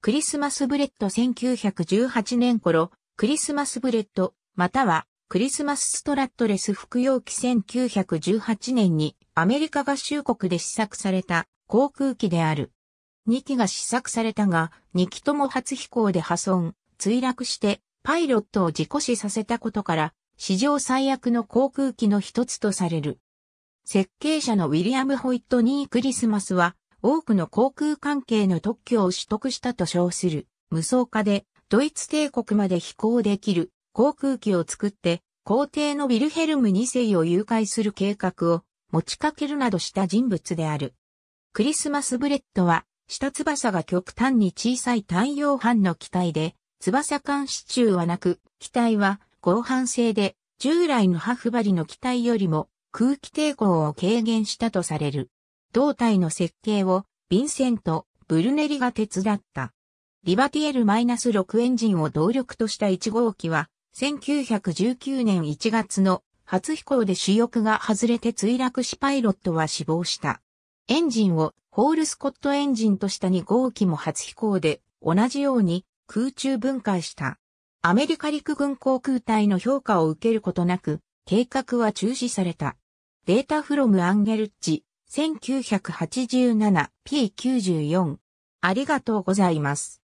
クリスマスブレッド1918年頃、クリスマスブレッド、またはクリスマスストラットレス服用機1918年にアメリカ合衆国で試作された航空機である。2機が試作されたが、2機とも初飛行で破損、墜落してパイロットを事故死させたことから、史上最悪の航空機の一つとされる。設計者のウィリアム・ホイットニー・クリスマスは、多くの航空関係の特許を取得したと称する、無双化で、ドイツ帝国まで飛行できる航空機を作って、皇帝のビルヘルム2世を誘拐する計画を持ちかけるなどした人物である。クリスマスブレッドは、下翼が極端に小さい太陽帆の機体で、翼間支柱はなく、機体は合反製で、従来のハフバリの機体よりも空気抵抗を軽減したとされる。胴体の設計をヴィンセント・ブルネリが手伝った。リバティエル -6 エンジンを動力とした1号機は、1919年1月の初飛行で主翼が外れて墜落しパイロットは死亡した。エンジンをホールスコットエンジンとした2号機も初飛行で同じように空中分解した。アメリカ陸軍航空隊の評価を受けることなく、計画は中止された。データフロムアンゲルッチ、1987P94。ありがとうございます。